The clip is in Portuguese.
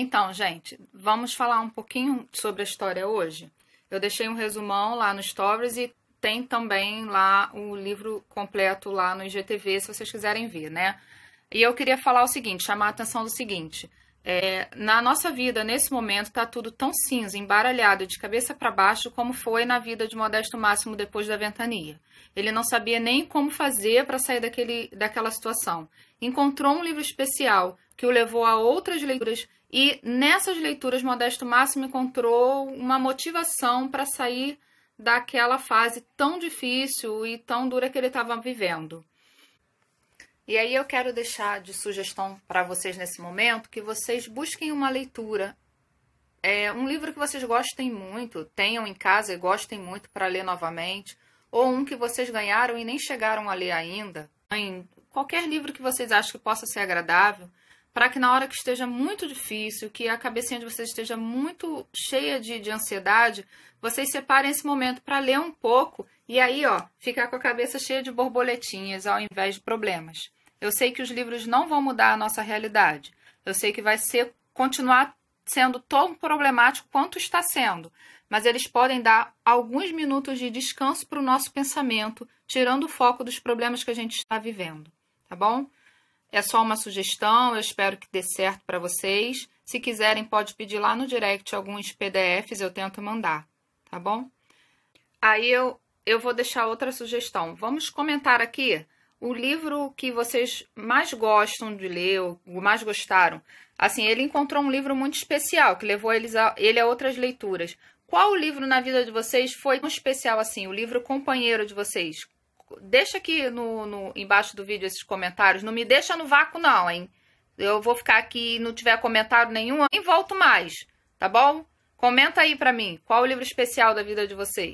Então, gente, vamos falar um pouquinho sobre a história hoje. Eu deixei um resumão lá no Stories e tem também lá o livro completo lá no IGTV, se vocês quiserem ver, né? E eu queria falar o seguinte, chamar a atenção do seguinte. É, na nossa vida, nesse momento, está tudo tão cinza, embaralhado, de cabeça para baixo, como foi na vida de Modesto Máximo depois da ventania. Ele não sabia nem como fazer para sair daquele, daquela situação. Encontrou um livro especial que o levou a outras leituras e nessas leituras, Modesto Máximo encontrou uma motivação para sair daquela fase tão difícil e tão dura que ele estava vivendo. E aí eu quero deixar de sugestão para vocês nesse momento que vocês busquem uma leitura, é, um livro que vocês gostem muito, tenham em casa e gostem muito para ler novamente, ou um que vocês ganharam e nem chegaram a ler ainda. Em qualquer livro que vocês acham que possa ser agradável, para que na hora que esteja muito difícil, que a cabecinha de vocês esteja muito cheia de, de ansiedade, vocês separem esse momento para ler um pouco e aí, ó, ficar com a cabeça cheia de borboletinhas ao invés de problemas. Eu sei que os livros não vão mudar a nossa realidade. Eu sei que vai ser continuar sendo tão problemático quanto está sendo, mas eles podem dar alguns minutos de descanso para o nosso pensamento, tirando o foco dos problemas que a gente está vivendo, tá bom? É só uma sugestão, eu espero que dê certo para vocês. Se quiserem, pode pedir lá no direct alguns PDFs, eu tento mandar, tá bom? Aí eu, eu vou deixar outra sugestão. Vamos comentar aqui o livro que vocês mais gostam de ler, ou mais gostaram. Assim, ele encontrou um livro muito especial que levou eles a, ele a outras leituras. Qual livro na vida de vocês foi um especial assim, o livro companheiro de vocês? deixa aqui no, no, embaixo do vídeo esses comentários. Não me deixa no vácuo, não, hein? Eu vou ficar aqui não tiver comentário nenhum, nem volto mais, tá bom? Comenta aí pra mim, qual o livro especial da vida de vocês?